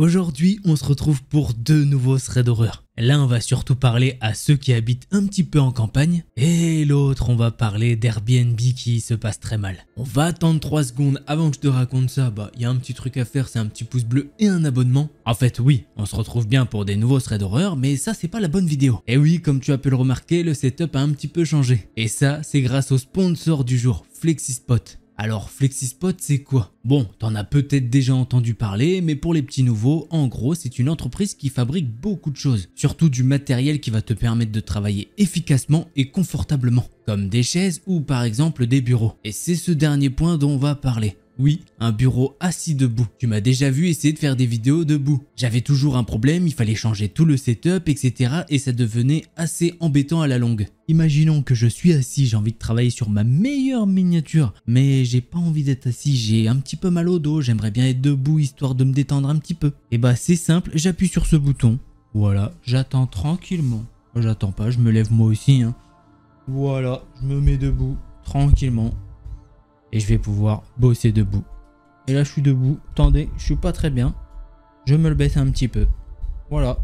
Aujourd'hui, on se retrouve pour deux nouveaux threads d'horreur. L'un va surtout parler à ceux qui habitent un petit peu en campagne, et l'autre, on va parler d'Airbnb qui se passe très mal. On va attendre 3 secondes avant que je te raconte ça, bah, il y a un petit truc à faire, c'est un petit pouce bleu et un abonnement. En fait, oui, on se retrouve bien pour des nouveaux threads d'horreur, mais ça, c'est pas la bonne vidéo. Et oui, comme tu as pu le remarquer, le setup a un petit peu changé. Et ça, c'est grâce au sponsor du jour, FlexiSpot. Alors FlexiSpot, c'est quoi Bon, t'en as peut-être déjà entendu parler, mais pour les petits nouveaux, en gros, c'est une entreprise qui fabrique beaucoup de choses, surtout du matériel qui va te permettre de travailler efficacement et confortablement, comme des chaises ou par exemple des bureaux. Et c'est ce dernier point dont on va parler. Oui, un bureau assis debout. Tu m'as déjà vu essayer de faire des vidéos debout. J'avais toujours un problème, il fallait changer tout le setup, etc. Et ça devenait assez embêtant à la longue. Imaginons que je suis assis, j'ai envie de travailler sur ma meilleure miniature, mais j'ai pas envie d'être assis, j'ai un petit peu mal au dos, j'aimerais bien être debout histoire de me détendre un petit peu. Et eh bah c'est simple, j'appuie sur ce bouton. Voilà, j'attends tranquillement. J'attends pas, je me lève moi aussi. Hein. Voilà, je me mets debout tranquillement et je vais pouvoir bosser debout. Et là, je suis debout. Attendez, je suis pas très bien. Je me le baisse un petit peu. Voilà.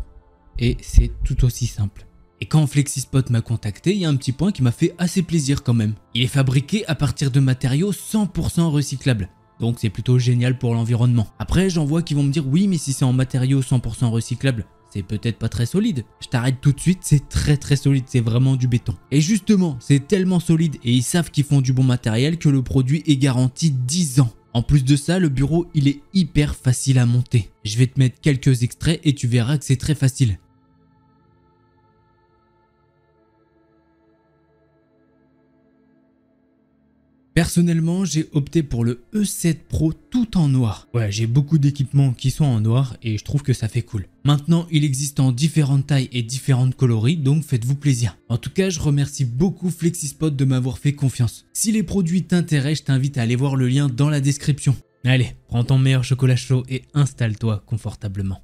Et c'est tout aussi simple. Et quand FlexiSpot m'a contacté, il y a un petit point qui m'a fait assez plaisir quand même. Il est fabriqué à partir de matériaux 100% recyclables. Donc c'est plutôt génial pour l'environnement. Après, j'en vois qui vont me dire oui, mais si c'est en matériaux 100% recyclables, c'est peut-être pas très solide. Je t'arrête tout de suite, c'est très très solide, c'est vraiment du béton. Et justement, c'est tellement solide et ils savent qu'ils font du bon matériel que le produit est garanti 10 ans. En plus de ça, le bureau, il est hyper facile à monter. Je vais te mettre quelques extraits et tu verras que c'est très facile. Personnellement, j'ai opté pour le E7 Pro tout en noir. Ouais, j'ai beaucoup d'équipements qui sont en noir et je trouve que ça fait cool. Maintenant, il existe en différentes tailles et différentes coloris, donc faites-vous plaisir. En tout cas, je remercie beaucoup Flexispot de m'avoir fait confiance. Si les produits t'intéressent, je t'invite à aller voir le lien dans la description. Allez, prends ton meilleur chocolat chaud et installe-toi confortablement.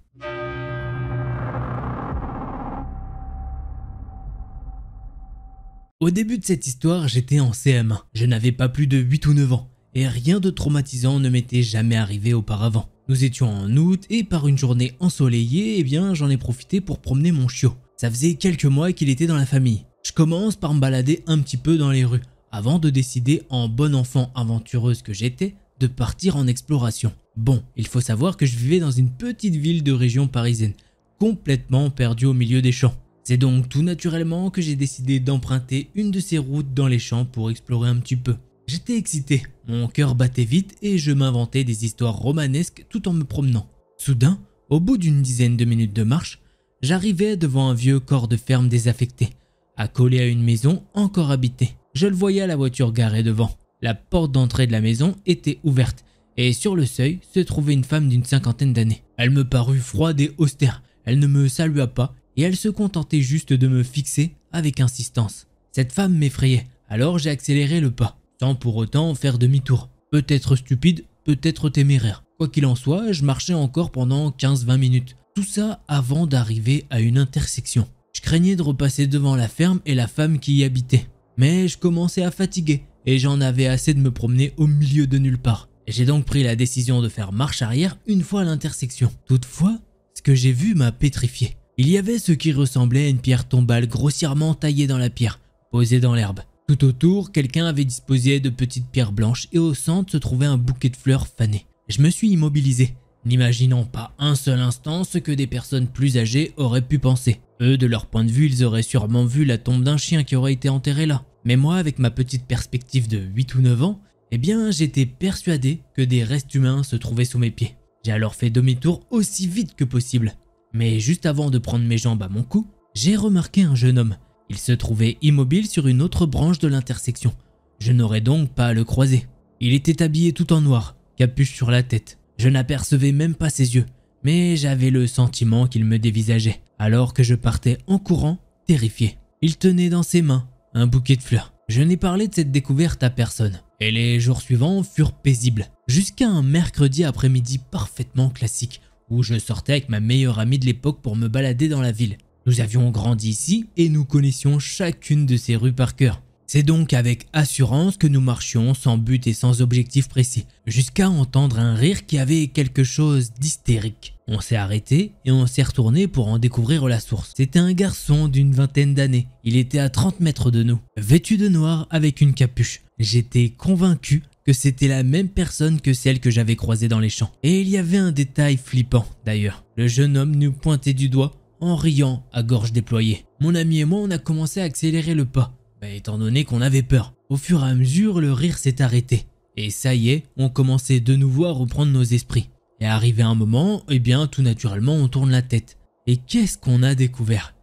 Au début de cette histoire, j'étais en CM1. Je n'avais pas plus de 8 ou 9 ans, et rien de traumatisant ne m'était jamais arrivé auparavant. Nous étions en août, et par une journée ensoleillée, eh bien, j'en ai profité pour promener mon chiot. Ça faisait quelques mois qu'il était dans la famille. Je commence par me balader un petit peu dans les rues, avant de décider, en bon enfant aventureuse que j'étais, de partir en exploration. Bon, il faut savoir que je vivais dans une petite ville de région parisienne, complètement perdue au milieu des champs. C'est donc tout naturellement que j'ai décidé d'emprunter une de ces routes dans les champs pour explorer un petit peu. J'étais excité, mon cœur battait vite et je m'inventais des histoires romanesques tout en me promenant. Soudain, au bout d'une dizaine de minutes de marche, j'arrivais devant un vieux corps de ferme désaffecté, accolé à une maison encore habitée. Je le voyais à la voiture garée devant. La porte d'entrée de la maison était ouverte et sur le seuil se trouvait une femme d'une cinquantaine d'années. Elle me parut froide et austère. Elle ne me salua pas et elle se contentait juste de me fixer avec insistance. Cette femme m'effrayait, alors j'ai accéléré le pas, sans pour autant faire demi-tour. Peut-être stupide, peut-être téméraire. Quoi qu'il en soit, je marchais encore pendant 15-20 minutes. Tout ça avant d'arriver à une intersection. Je craignais de repasser devant la ferme et la femme qui y habitait. Mais je commençais à fatiguer et j'en avais assez de me promener au milieu de nulle part. J'ai donc pris la décision de faire marche arrière une fois à l'intersection. Toutefois, ce que j'ai vu m'a pétrifié. Il y avait ce qui ressemblait à une pierre tombale grossièrement taillée dans la pierre, posée dans l'herbe. Tout autour, quelqu'un avait disposé de petites pierres blanches et au centre se trouvait un bouquet de fleurs fanées. Je me suis immobilisé, n'imaginant pas un seul instant ce que des personnes plus âgées auraient pu penser. Eux, de leur point de vue, ils auraient sûrement vu la tombe d'un chien qui aurait été enterré là. Mais moi, avec ma petite perspective de 8 ou 9 ans, eh bien, j'étais persuadé que des restes humains se trouvaient sous mes pieds. J'ai alors fait demi-tour aussi vite que possible. Mais juste avant de prendre mes jambes à mon cou, j'ai remarqué un jeune homme. Il se trouvait immobile sur une autre branche de l'intersection. Je n'aurais donc pas le croiser. Il était habillé tout en noir, capuche sur la tête. Je n'apercevais même pas ses yeux, mais j'avais le sentiment qu'il me dévisageait, alors que je partais en courant, terrifié. Il tenait dans ses mains un bouquet de fleurs. Je n'ai parlé de cette découverte à personne, et les jours suivants furent paisibles, jusqu'à un mercredi après-midi parfaitement classique, où je sortais avec ma meilleure amie de l'époque pour me balader dans la ville. Nous avions grandi ici et nous connaissions chacune de ces rues par cœur. C'est donc avec assurance que nous marchions sans but et sans objectif précis, jusqu'à entendre un rire qui avait quelque chose d'hystérique. On s'est arrêté et on s'est retourné pour en découvrir la source. C'était un garçon d'une vingtaine d'années, il était à 30 mètres de nous, vêtu de noir avec une capuche. J'étais convaincu c'était la même personne que celle que j'avais croisée dans les champs. Et il y avait un détail flippant d'ailleurs. Le jeune homme nous pointait du doigt en riant à gorge déployée. Mon ami et moi, on a commencé à accélérer le pas, bah, étant donné qu'on avait peur. Au fur et à mesure, le rire s'est arrêté. Et ça y est, on commençait de nouveau à reprendre nos esprits. Et arrivé un moment, eh bien, tout naturellement, on tourne la tête. Et qu'est-ce qu'on a découvert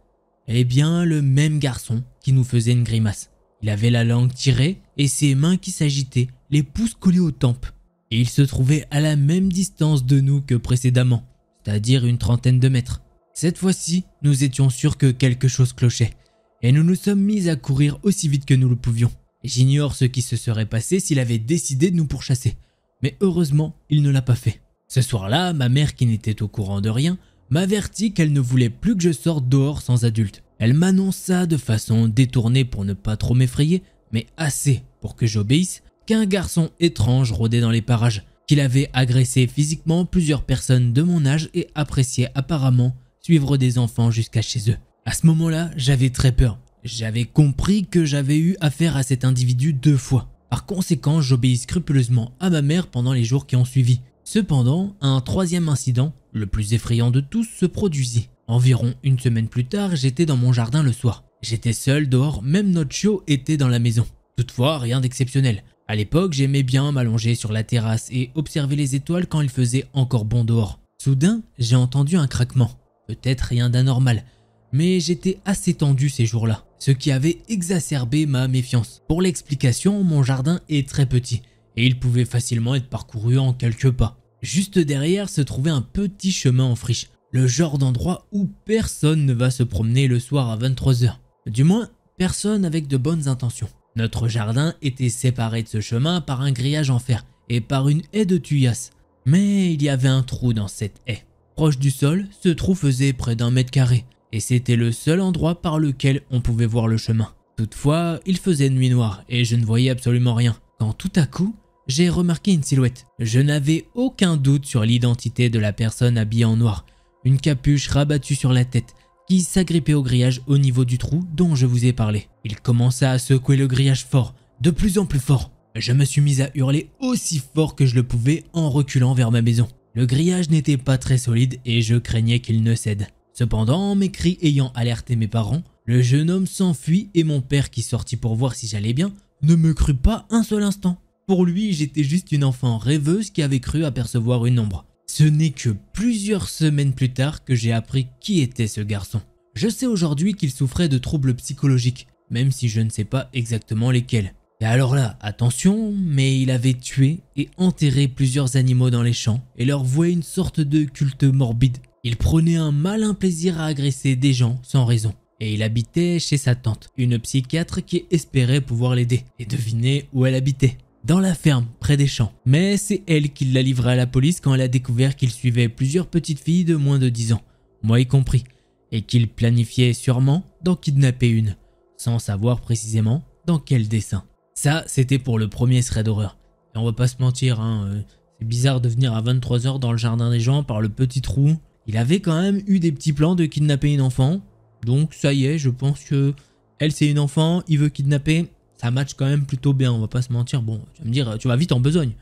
Eh bien, le même garçon qui nous faisait une grimace. Il avait la langue tirée et ses mains qui s'agitaient les pouces collés aux tempes. Et il se trouvait à la même distance de nous que précédemment, c'est-à-dire une trentaine de mètres. Cette fois-ci, nous étions sûrs que quelque chose clochait, et nous nous sommes mis à courir aussi vite que nous le pouvions. J'ignore ce qui se serait passé s'il avait décidé de nous pourchasser, mais heureusement, il ne l'a pas fait. Ce soir-là, ma mère, qui n'était au courant de rien, m'avertit qu'elle ne voulait plus que je sorte dehors sans adulte. Elle m'annonça de façon détournée pour ne pas trop m'effrayer, mais assez pour que j'obéisse, qu'un garçon étrange rôdait dans les parages, qu'il avait agressé physiquement plusieurs personnes de mon âge et appréciait apparemment suivre des enfants jusqu'à chez eux. À ce moment-là, j'avais très peur. J'avais compris que j'avais eu affaire à cet individu deux fois. Par conséquent, j'obéis scrupuleusement à ma mère pendant les jours qui ont suivi. Cependant, un troisième incident, le plus effrayant de tous, se produisit. Environ une semaine plus tard, j'étais dans mon jardin le soir. J'étais seul dehors, même chiot était dans la maison. Toutefois, rien d'exceptionnel. À l'époque, j'aimais bien m'allonger sur la terrasse et observer les étoiles quand il faisait encore bon dehors. Soudain, j'ai entendu un craquement. Peut-être rien d'anormal, mais j'étais assez tendu ces jours-là, ce qui avait exacerbé ma méfiance. Pour l'explication, mon jardin est très petit et il pouvait facilement être parcouru en quelques pas. Juste derrière se trouvait un petit chemin en friche, le genre d'endroit où personne ne va se promener le soir à 23h. Du moins, personne avec de bonnes intentions. Notre jardin était séparé de ce chemin par un grillage en fer et par une haie de tuyas. Mais il y avait un trou dans cette haie. Proche du sol, ce trou faisait près d'un mètre carré, et c'était le seul endroit par lequel on pouvait voir le chemin. Toutefois, il faisait nuit noire et je ne voyais absolument rien. Quand tout à coup, j'ai remarqué une silhouette. Je n'avais aucun doute sur l'identité de la personne habillée en noir. Une capuche rabattue sur la tête, qui s'agrippait au grillage au niveau du trou dont je vous ai parlé. Il commença à secouer le grillage fort, de plus en plus fort. Je me suis mis à hurler aussi fort que je le pouvais en reculant vers ma maison. Le grillage n'était pas très solide et je craignais qu'il ne cède. Cependant, mes cris ayant alerté mes parents, le jeune homme s'enfuit et mon père qui sortit pour voir si j'allais bien ne me crut pas un seul instant. Pour lui, j'étais juste une enfant rêveuse qui avait cru apercevoir une ombre. Ce n'est que plusieurs semaines plus tard que j'ai appris qui était ce garçon. Je sais aujourd'hui qu'il souffrait de troubles psychologiques, même si je ne sais pas exactement lesquels. Et alors là, attention, mais il avait tué et enterré plusieurs animaux dans les champs et leur vouait une sorte de culte morbide. Il prenait un malin plaisir à agresser des gens sans raison. Et il habitait chez sa tante, une psychiatre qui espérait pouvoir l'aider. Et devinez où elle habitait dans la ferme, près des champs. Mais c'est elle qui l'a livré à la police quand elle a découvert qu'il suivait plusieurs petites filles de moins de 10 ans, moi y compris, et qu'il planifiait sûrement d'en kidnapper une, sans savoir précisément dans quel dessin. Ça, c'était pour le premier thread d'horreur. Et on va pas se mentir, hein, euh, c'est bizarre de venir à 23h dans le jardin des gens par le petit trou. Il avait quand même eu des petits plans de kidnapper une enfant, donc ça y est, je pense que elle c'est une enfant, il veut kidnapper, ça match quand même plutôt bien, on va pas se mentir. Bon, tu vas me dire, tu vas vite en besogne.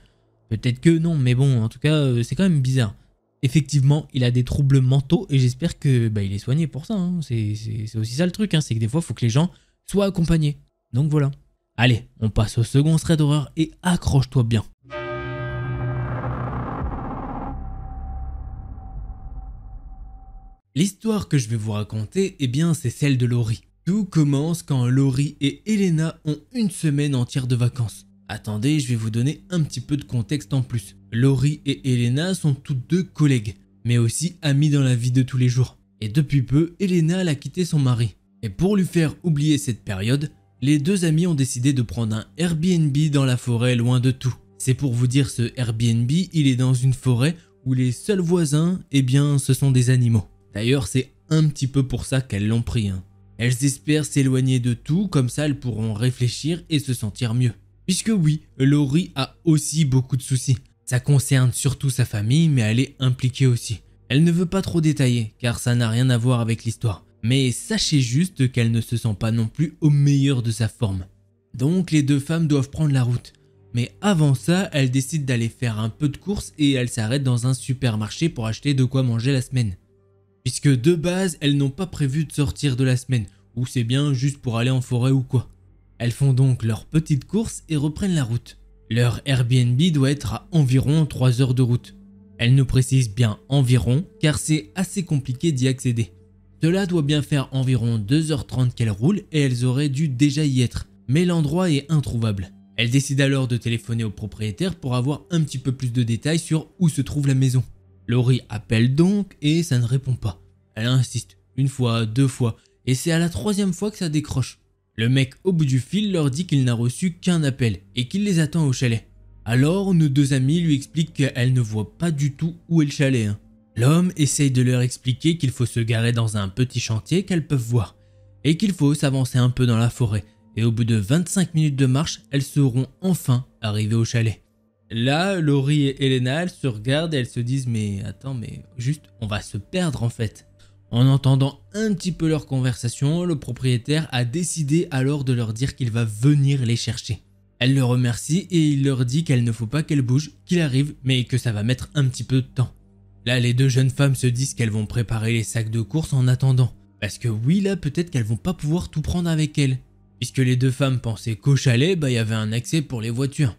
Peut-être que non, mais bon, en tout cas, euh, c'est quand même bizarre. Effectivement, il a des troubles mentaux et j'espère que bah, il est soigné pour ça. Hein. C'est aussi ça le truc, hein, c'est que des fois, il faut que les gens soient accompagnés. Donc voilà. Allez, on passe au second thread d'horreur et accroche-toi bien. L'histoire que je vais vous raconter, eh bien, c'est celle de Laurie. Tout commence quand Laurie et Elena ont une semaine entière de vacances. Attendez, je vais vous donner un petit peu de contexte en plus. Laurie et Elena sont toutes deux collègues, mais aussi amies dans la vie de tous les jours. Et depuis peu, Elena a quitté son mari. Et pour lui faire oublier cette période, les deux amies ont décidé de prendre un Airbnb dans la forêt loin de tout. C'est pour vous dire ce Airbnb, il est dans une forêt où les seuls voisins, eh bien, ce sont des animaux. D'ailleurs, c'est un petit peu pour ça qu'elles l'ont pris. Hein. Elles espèrent s'éloigner de tout, comme ça elles pourront réfléchir et se sentir mieux. Puisque oui, Laurie a aussi beaucoup de soucis. Ça concerne surtout sa famille, mais elle est impliquée aussi. Elle ne veut pas trop détailler, car ça n'a rien à voir avec l'histoire. Mais sachez juste qu'elle ne se sent pas non plus au meilleur de sa forme. Donc les deux femmes doivent prendre la route. Mais avant ça, elles décident d'aller faire un peu de course et elles s'arrêtent dans un supermarché pour acheter de quoi manger la semaine puisque de base, elles n'ont pas prévu de sortir de la semaine, ou c'est bien juste pour aller en forêt ou quoi. Elles font donc leur petite course et reprennent la route. Leur Airbnb doit être à environ 3 heures de route. Elles nous précisent bien environ, car c'est assez compliqué d'y accéder. Cela doit bien faire environ 2h30 qu'elles roulent et elles auraient dû déjà y être, mais l'endroit est introuvable. Elles décident alors de téléphoner au propriétaire pour avoir un petit peu plus de détails sur où se trouve la maison. Laurie appelle donc et ça ne répond pas. Elle insiste, une fois, deux fois, et c'est à la troisième fois que ça décroche. Le mec au bout du fil leur dit qu'il n'a reçu qu'un appel et qu'il les attend au chalet. Alors nos deux amis lui expliquent qu'elle ne voit pas du tout où est le chalet. Hein. L'homme essaye de leur expliquer qu'il faut se garer dans un petit chantier qu'elles peuvent voir et qu'il faut s'avancer un peu dans la forêt et au bout de 25 minutes de marche, elles seront enfin arrivées au chalet. Là, Laurie et Elena, se regardent et elles se disent mais attends, mais juste, on va se perdre en fait. En entendant un petit peu leur conversation, le propriétaire a décidé alors de leur dire qu'il va venir les chercher. Elle le remercie et il leur dit qu'il ne faut pas qu'elle bouge, qu'il arrive, mais que ça va mettre un petit peu de temps. Là, les deux jeunes femmes se disent qu'elles vont préparer les sacs de course en attendant. Parce que oui, là, peut-être qu'elles vont pas pouvoir tout prendre avec elles. Puisque les deux femmes pensaient qu'au chalet, bah, il y avait un accès pour les voitures.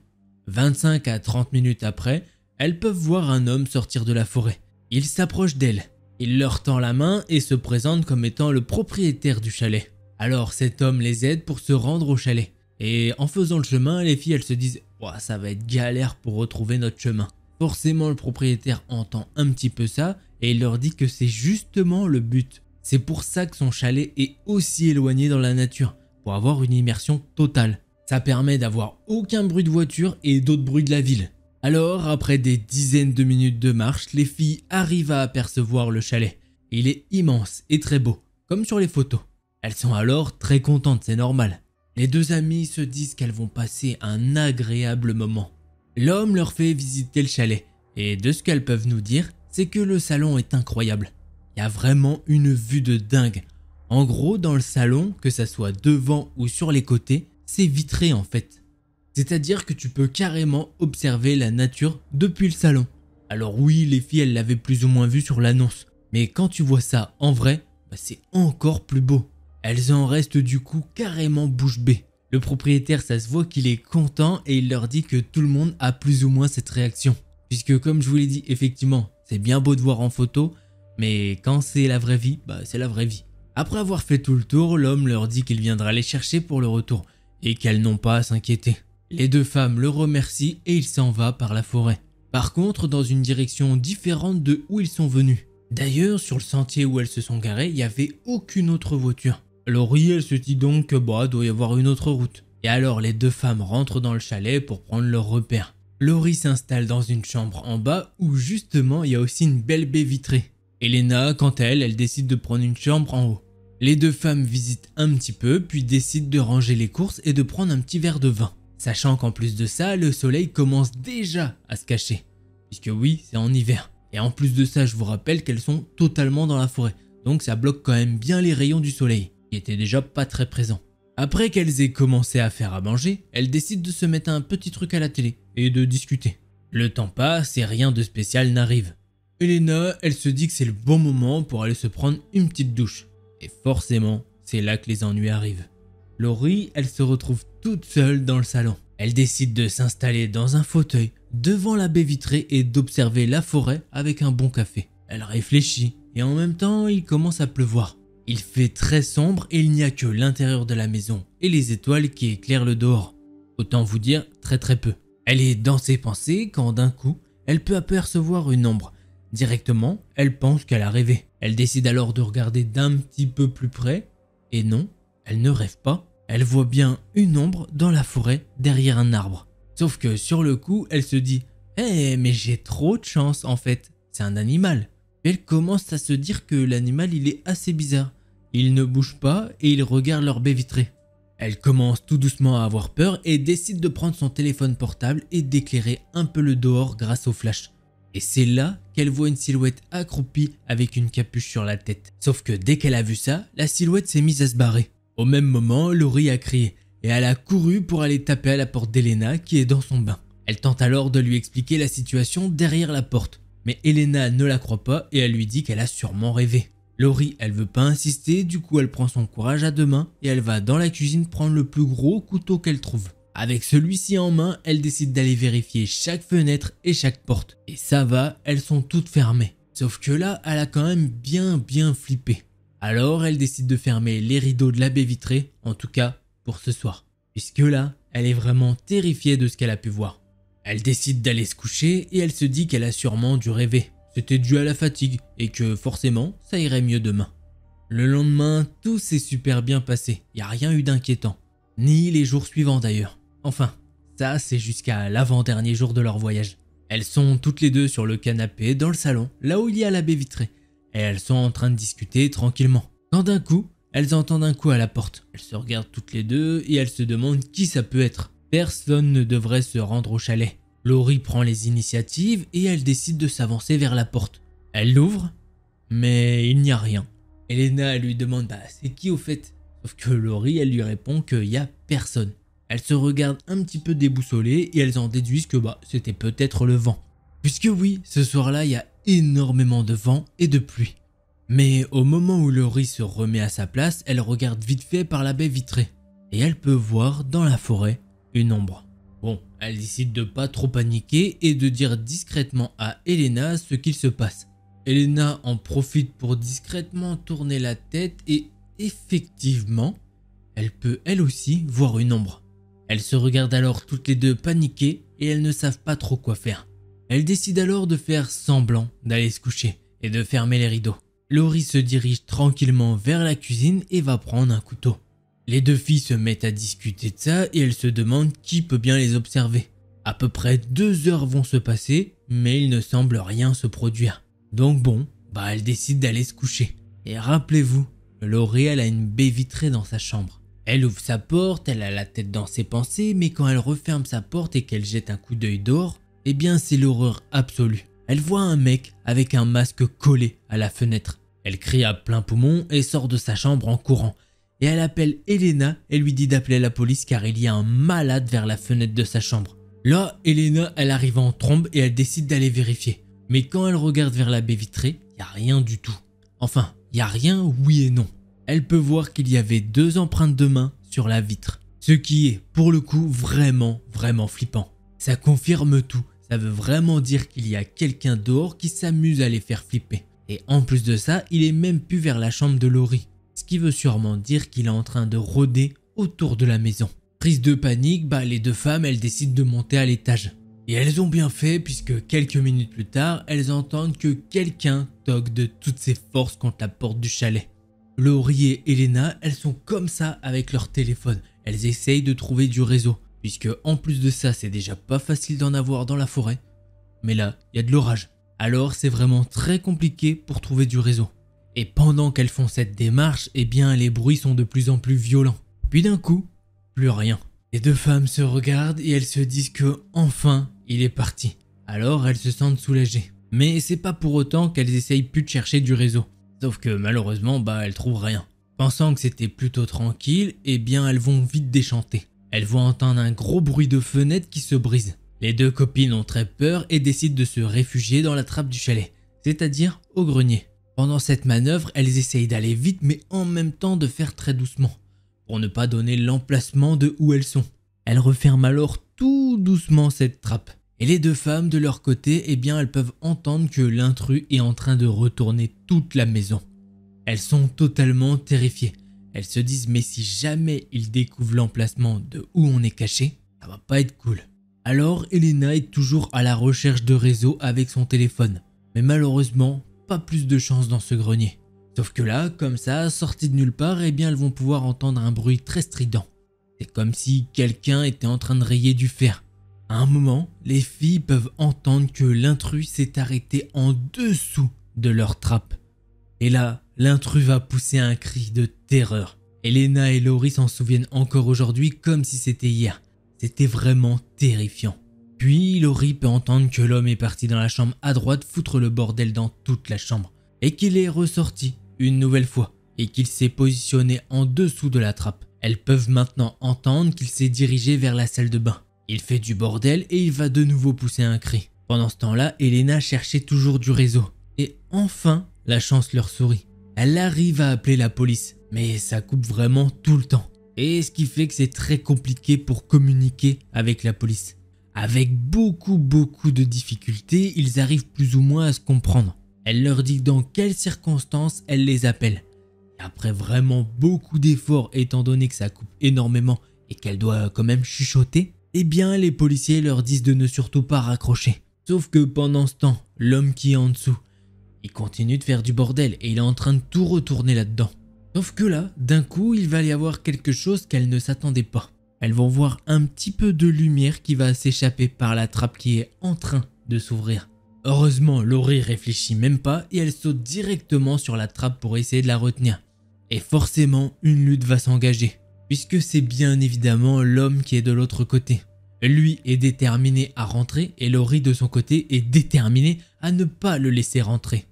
25 à 30 minutes après, elles peuvent voir un homme sortir de la forêt. Il s'approche d'elles, il leur tend la main et se présente comme étant le propriétaire du chalet. Alors cet homme les aide pour se rendre au chalet. Et en faisant le chemin, les filles elles se disent ça va être galère pour retrouver notre chemin ». Forcément le propriétaire entend un petit peu ça et il leur dit que c'est justement le but. C'est pour ça que son chalet est aussi éloigné dans la nature, pour avoir une immersion totale. Ça permet d'avoir aucun bruit de voiture et d'autres bruits de la ville. Alors, après des dizaines de minutes de marche, les filles arrivent à apercevoir le chalet. Il est immense et très beau, comme sur les photos. Elles sont alors très contentes, c'est normal. Les deux amies se disent qu'elles vont passer un agréable moment. L'homme leur fait visiter le chalet, et de ce qu'elles peuvent nous dire, c'est que le salon est incroyable. Il y a vraiment une vue de dingue. En gros, dans le salon, que ça soit devant ou sur les côtés, c'est vitré en fait. C'est-à-dire que tu peux carrément observer la nature depuis le salon. Alors oui, les filles, elles l'avaient plus ou moins vu sur l'annonce, mais quand tu vois ça en vrai, bah, c'est encore plus beau. Elles en restent du coup carrément bouche bée. Le propriétaire, ça se voit qu'il est content et il leur dit que tout le monde a plus ou moins cette réaction. Puisque comme je vous l'ai dit, effectivement, c'est bien beau de voir en photo, mais quand c'est la vraie vie, bah c'est la vraie vie. Après avoir fait tout le tour, l'homme leur dit qu'il viendra les chercher pour le retour et qu'elles n'ont pas à s'inquiéter. Les deux femmes le remercient et il s'en va par la forêt. Par contre, dans une direction différente de où ils sont venus. D'ailleurs, sur le sentier où elles se sont garées, il n'y avait aucune autre voiture. Laurie, elle se dit donc que bah, doit y avoir une autre route. Et alors, les deux femmes rentrent dans le chalet pour prendre leur repère. Laurie s'installe dans une chambre en bas où justement il y a aussi une belle baie vitrée. Elena, quant à elle, elle décide de prendre une chambre en haut. Les deux femmes visitent un petit peu, puis décident de ranger les courses et de prendre un petit verre de vin. Sachant qu'en plus de ça, le soleil commence déjà à se cacher. Puisque oui, c'est en hiver. Et en plus de ça, je vous rappelle qu'elles sont totalement dans la forêt. Donc ça bloque quand même bien les rayons du soleil, qui étaient déjà pas très présents. Après qu'elles aient commencé à faire à manger, elles décident de se mettre un petit truc à la télé et de discuter. Le temps passe et rien de spécial n'arrive. Elena, elle se dit que c'est le bon moment pour aller se prendre une petite douche. Et forcément, c'est là que les ennuis arrivent. Laurie, elle se retrouve toute seule dans le salon. Elle décide de s'installer dans un fauteuil devant la baie vitrée et d'observer la forêt avec un bon café. Elle réfléchit et en même temps, il commence à pleuvoir. Il fait très sombre et il n'y a que l'intérieur de la maison et les étoiles qui éclairent le dehors. Autant vous dire très très peu. Elle est dans ses pensées quand d'un coup, elle peut apercevoir une ombre. Directement, elle pense qu'elle a rêvé. Elle décide alors de regarder d'un petit peu plus près, et non, elle ne rêve pas, elle voit bien une ombre dans la forêt derrière un arbre. Sauf que sur le coup, elle se dit Eh, mais j'ai trop de chance en fait, c'est un animal. Elle commence à se dire que l'animal il est assez bizarre. Il ne bouge pas et il regarde leur baie vitrée. Elle commence tout doucement à avoir peur et décide de prendre son téléphone portable et d'éclairer un peu le dehors grâce au flash. Et c'est là qu'elle voit une silhouette accroupie avec une capuche sur la tête. Sauf que dès qu'elle a vu ça, la silhouette s'est mise à se barrer. Au même moment, Laurie a crié et elle a couru pour aller taper à la porte d'Elena qui est dans son bain. Elle tente alors de lui expliquer la situation derrière la porte. Mais Elena ne la croit pas et elle lui dit qu'elle a sûrement rêvé. Laurie, elle veut pas insister, du coup elle prend son courage à deux mains et elle va dans la cuisine prendre le plus gros couteau qu'elle trouve. Avec celui-ci en main, elle décide d'aller vérifier chaque fenêtre et chaque porte. Et ça va, elles sont toutes fermées. Sauf que là, elle a quand même bien bien flippé. Alors elle décide de fermer les rideaux de la baie vitrée, en tout cas pour ce soir. Puisque là, elle est vraiment terrifiée de ce qu'elle a pu voir. Elle décide d'aller se coucher et elle se dit qu'elle a sûrement dû rêver. C'était dû à la fatigue et que forcément, ça irait mieux demain. Le lendemain, tout s'est super bien passé, Il n'y a rien eu d'inquiétant. Ni les jours suivants d'ailleurs. Enfin, ça c'est jusqu'à l'avant-dernier jour de leur voyage. Elles sont toutes les deux sur le canapé dans le salon, là où il y a la baie vitrée, et elles sont en train de discuter tranquillement. Quand d'un coup, elles entendent un coup à la porte. Elles se regardent toutes les deux et elles se demandent qui ça peut être. Personne ne devrait se rendre au chalet. Laurie prend les initiatives et elle décide de s'avancer vers la porte. Elle l'ouvre, mais il n'y a rien. Elena lui demande bah, c'est qui au fait Sauf que Laurie elle lui répond qu'il n'y a personne. Elles se regardent un petit peu déboussolées et elles en déduisent que bah, c'était peut-être le vent. Puisque oui, ce soir-là, il y a énormément de vent et de pluie. Mais au moment où le riz se remet à sa place, elle regarde vite fait par la baie vitrée. Et elle peut voir dans la forêt une ombre. Bon, elle décide de pas trop paniquer et de dire discrètement à Elena ce qu'il se passe. Elena en profite pour discrètement tourner la tête et effectivement, elle peut elle aussi voir une ombre. Elles se regardent alors toutes les deux paniquées et elles ne savent pas trop quoi faire. Elles décident alors de faire semblant d'aller se coucher et de fermer les rideaux. Laurie se dirige tranquillement vers la cuisine et va prendre un couteau. Les deux filles se mettent à discuter de ça et elles se demandent qui peut bien les observer. À peu près deux heures vont se passer, mais il ne semble rien se produire. Donc bon, bah elles décident d'aller se coucher. Et rappelez-vous, Laurie a une baie vitrée dans sa chambre. Elle ouvre sa porte, elle a la tête dans ses pensées, mais quand elle referme sa porte et qu'elle jette un coup d'œil d'or, eh bien c'est l'horreur absolue. Elle voit un mec avec un masque collé à la fenêtre. Elle crie à plein poumon et sort de sa chambre en courant. Et elle appelle Elena et lui dit d'appeler la police car il y a un malade vers la fenêtre de sa chambre. Là, Elena, elle arrive en trombe et elle décide d'aller vérifier. Mais quand elle regarde vers la baie vitrée, il n'y a rien du tout. Enfin, il y a rien, oui et non elle peut voir qu'il y avait deux empreintes de main sur la vitre. Ce qui est pour le coup vraiment vraiment flippant. Ça confirme tout, ça veut vraiment dire qu'il y a quelqu'un dehors qui s'amuse à les faire flipper. Et en plus de ça, il est même plus vers la chambre de Lori. ce qui veut sûrement dire qu'il est en train de rôder autour de la maison. Prise de panique, bah, les deux femmes elles décident de monter à l'étage. Et elles ont bien fait puisque quelques minutes plus tard, elles entendent que quelqu'un toque de toutes ses forces contre la porte du chalet. Laurier et Elena, elles sont comme ça avec leur téléphone. Elles essayent de trouver du réseau, puisque en plus de ça, c'est déjà pas facile d'en avoir dans la forêt. Mais là, il y a de l'orage. Alors c'est vraiment très compliqué pour trouver du réseau. Et pendant qu'elles font cette démarche, eh bien les bruits sont de plus en plus violents. Puis d'un coup, plus rien. Les deux femmes se regardent et elles se disent que enfin il est parti. Alors elles se sentent soulagées. Mais c'est pas pour autant qu'elles essayent plus de chercher du réseau. Sauf que malheureusement, bah, elles trouvent rien. Pensant que c'était plutôt tranquille, eh bien elles vont vite déchanter. Elles vont entendre un gros bruit de fenêtre qui se brise. Les deux copines ont très peur et décident de se réfugier dans la trappe du chalet, c'est-à-dire au grenier. Pendant cette manœuvre, elles essayent d'aller vite mais en même temps de faire très doucement, pour ne pas donner l'emplacement de où elles sont. Elles referment alors tout doucement cette trappe. Et les deux femmes, de leur côté, eh bien, elles peuvent entendre que l'intrus est en train de retourner toute la maison. Elles sont totalement terrifiées. Elles se disent mais si jamais ils découvrent l'emplacement de où on est caché, ça va pas être cool. Alors Elena est toujours à la recherche de réseau avec son téléphone. Mais malheureusement, pas plus de chance dans ce grenier. Sauf que là, comme ça, sorties de nulle part, eh bien elles vont pouvoir entendre un bruit très strident. C'est comme si quelqu'un était en train de rayer du fer. À un moment, les filles peuvent entendre que l'intrus s'est arrêté en dessous de leur trappe. Et là, l'intrus va pousser un cri de terreur. Elena et Laurie s'en souviennent encore aujourd'hui comme si c'était hier. C'était vraiment terrifiant. Puis Laurie peut entendre que l'homme est parti dans la chambre à droite foutre le bordel dans toute la chambre. Et qu'il est ressorti une nouvelle fois. Et qu'il s'est positionné en dessous de la trappe. Elles peuvent maintenant entendre qu'il s'est dirigé vers la salle de bain. Il fait du bordel et il va de nouveau pousser un cri. Pendant ce temps-là, Elena cherchait toujours du réseau. Et enfin, la chance leur sourit. Elle arrive à appeler la police, mais ça coupe vraiment tout le temps. Et ce qui fait que c'est très compliqué pour communiquer avec la police. Avec beaucoup beaucoup de difficultés, ils arrivent plus ou moins à se comprendre. Elle leur dit dans quelles circonstances elle les appelle. après vraiment beaucoup d'efforts étant donné que ça coupe énormément et qu'elle doit quand même chuchoter, eh bien les policiers leur disent de ne surtout pas raccrocher. Sauf que pendant ce temps, l'homme qui est en dessous, il continue de faire du bordel et il est en train de tout retourner là-dedans. Sauf que là, d'un coup, il va y avoir quelque chose qu'elles ne s'attendaient pas. Elles vont voir un petit peu de lumière qui va s'échapper par la trappe qui est en train de s'ouvrir. Heureusement, Laurie réfléchit même pas et elle saute directement sur la trappe pour essayer de la retenir. Et forcément, une lutte va s'engager puisque c'est bien évidemment l'homme qui est de l'autre côté. Lui est déterminé à rentrer et Laurie de son côté est déterminé à ne pas le laisser rentrer.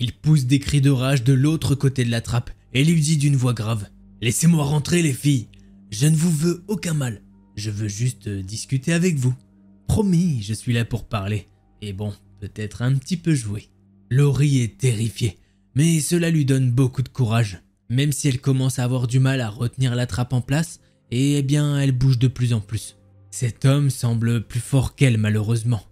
Il pousse des cris de rage de l'autre côté de la trappe et lui dit d'une voix grave « Laissez-moi rentrer les filles, je ne vous veux aucun mal, je veux juste euh, discuter avec vous. Promis, je suis là pour parler, et bon, peut-être un petit peu jouer. » Laurie est terrifiée, mais cela lui donne beaucoup de courage même si elle commence à avoir du mal à retenir la trappe en place, et eh bien elle bouge de plus en plus. Cet homme semble plus fort qu'elle malheureusement.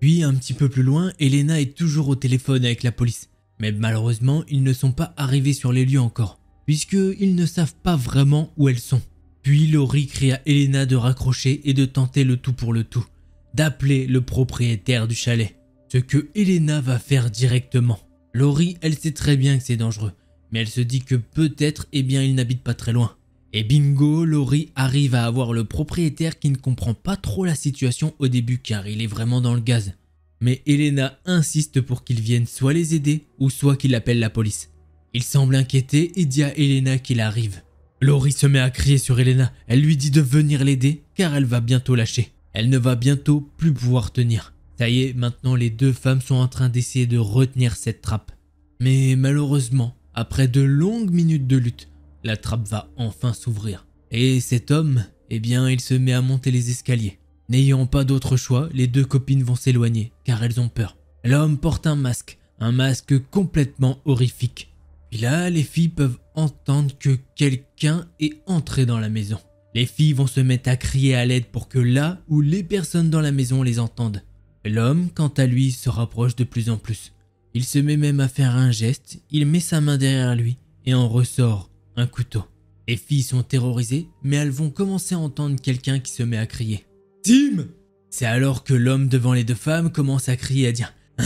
Puis un petit peu plus loin, Elena est toujours au téléphone avec la police, mais malheureusement ils ne sont pas arrivés sur les lieux encore, puisqu'ils ne savent pas vraiment où elles sont. Puis Laurie crie à Elena de raccrocher et de tenter le tout pour le tout, d'appeler le propriétaire du chalet. Ce que Elena va faire directement. Laurie, elle sait très bien que c'est dangereux, mais elle se dit que peut-être, eh bien, il n'habite pas très loin. Et bingo, Lori arrive à avoir le propriétaire qui ne comprend pas trop la situation au début car il est vraiment dans le gaz. Mais Elena insiste pour qu'il vienne soit les aider ou soit qu'il appelle la police. Il semble inquiété et dit à Elena qu'il arrive. Laurie se met à crier sur Elena, elle lui dit de venir l'aider car elle va bientôt lâcher. Elle ne va bientôt plus pouvoir tenir. Ça y est, maintenant les deux femmes sont en train d'essayer de retenir cette trappe. Mais malheureusement, après de longues minutes de lutte, la trappe va enfin s'ouvrir. Et cet homme, eh bien, il se met à monter les escaliers. N'ayant pas d'autre choix, les deux copines vont s'éloigner, car elles ont peur. L'homme porte un masque, un masque complètement horrifique. Puis là, les filles peuvent entendre que quelqu'un est entré dans la maison. Les filles vont se mettre à crier à l'aide pour que là où les personnes dans la maison les entendent. L'homme, quant à lui, se rapproche de plus en plus. Il se met même à faire un geste, il met sa main derrière lui et en ressort un couteau. Les filles sont terrorisées, mais elles vont commencer à entendre quelqu'un qui se met à crier. Tim C'est alors que l'homme devant les deux femmes commence à crier et à dire ah,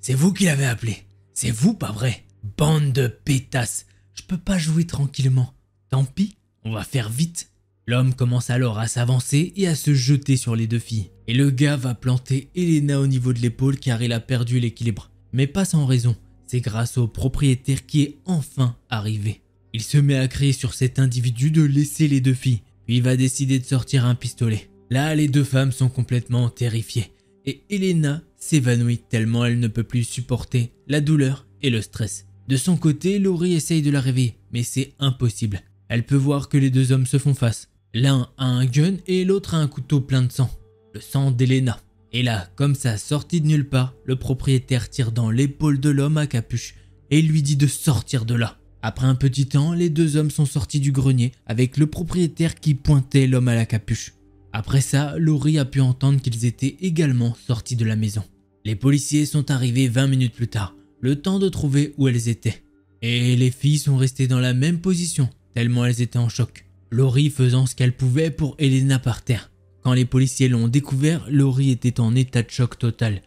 C'est vous qui l'avez appelé C'est vous, pas vrai Bande de pétasses Je peux pas jouer tranquillement. Tant pis, on va faire vite. L'homme commence alors à s'avancer et à se jeter sur les deux filles. Et le gars va planter Elena au niveau de l'épaule car il a perdu l'équilibre mais pas sans raison. C'est grâce au propriétaire qui est enfin arrivé. Il se met à crier sur cet individu de laisser les deux filles, puis il va décider de sortir un pistolet. Là, les deux femmes sont complètement terrifiées, et Elena s'évanouit tellement elle ne peut plus supporter la douleur et le stress. De son côté, Laurie essaye de la réveiller, mais c'est impossible. Elle peut voir que les deux hommes se font face. L'un a un gun et l'autre a un couteau plein de sang. Le sang d'Elena. Et là, comme ça, sorti de nulle part, le propriétaire tire dans l'épaule de l'homme à capuche et lui dit de sortir de là. Après un petit temps, les deux hommes sont sortis du grenier avec le propriétaire qui pointait l'homme à la capuche. Après ça, Laurie a pu entendre qu'ils étaient également sortis de la maison. Les policiers sont arrivés 20 minutes plus tard, le temps de trouver où elles étaient. Et les filles sont restées dans la même position, tellement elles étaient en choc. Laurie faisant ce qu'elle pouvait pour Elena par terre. Quand les policiers l'ont découvert, Laurie était en état de choc total.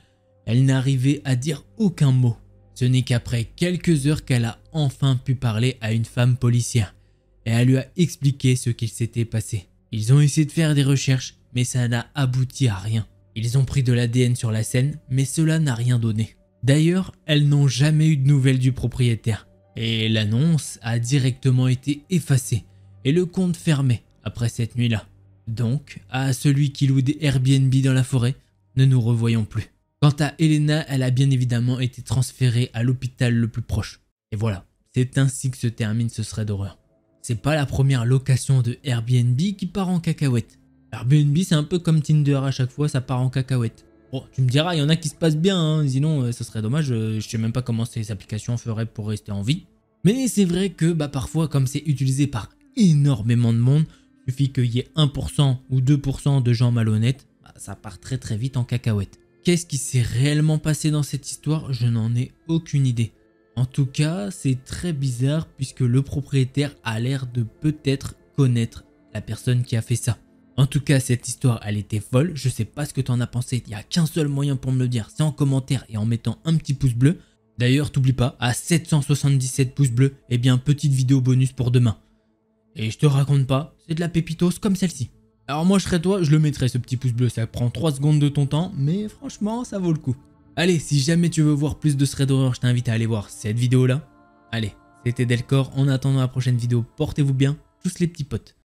Elle n'arrivait à dire aucun mot. Ce n'est qu'après quelques heures qu'elle a enfin pu parler à une femme policière et elle lui a expliqué ce qu'il s'était passé. Ils ont essayé de faire des recherches, mais ça n'a abouti à rien. Ils ont pris de l'ADN sur la scène, mais cela n'a rien donné. D'ailleurs, elles n'ont jamais eu de nouvelles du propriétaire. Et l'annonce a directement été effacée et le compte fermé après cette nuit-là. Donc, à celui qui loue des Airbnb dans la forêt, ne nous revoyons plus. Quant à Elena, elle a bien évidemment été transférée à l'hôpital le plus proche. Et voilà, c'est ainsi que se termine ce serait d'horreur. C'est pas la première location de Airbnb qui part en cacahuète. Airbnb, c'est un peu comme Tinder à chaque fois, ça part en cacahuète. Bon, tu me diras, il y en a qui se passent bien, hein. sinon euh, ce ça serait dommage, euh, je sais même pas comment ces applications feraient pour rester en vie. Mais c'est vrai que bah, parfois, comme c'est utilisé par énormément de monde, il suffit qu'il y ait 1% ou 2% de gens malhonnêtes, bah, ça part très très vite en cacahuète. Qu'est-ce qui s'est réellement passé dans cette histoire Je n'en ai aucune idée. En tout cas, c'est très bizarre puisque le propriétaire a l'air de peut-être connaître la personne qui a fait ça. En tout cas, cette histoire, elle était folle. Je sais pas ce que tu en as pensé. Il n'y a qu'un seul moyen pour me le dire. C'est en commentaire et en mettant un petit pouce bleu. D'ailleurs, t'oublie pas, à 777 pouces bleus, eh bien, petite vidéo bonus pour demain. Et je te raconte pas, c'est de la pépitos comme celle-ci. Alors moi je serais toi, je le mettrais ce petit pouce bleu, ça prend 3 secondes de ton temps, mais franchement ça vaut le coup. Allez, si jamais tu veux voir plus de thread horror, je t'invite à aller voir cette vidéo là. Allez, c'était Delcor, en attendant la prochaine vidéo, portez-vous bien, tous les petits potes.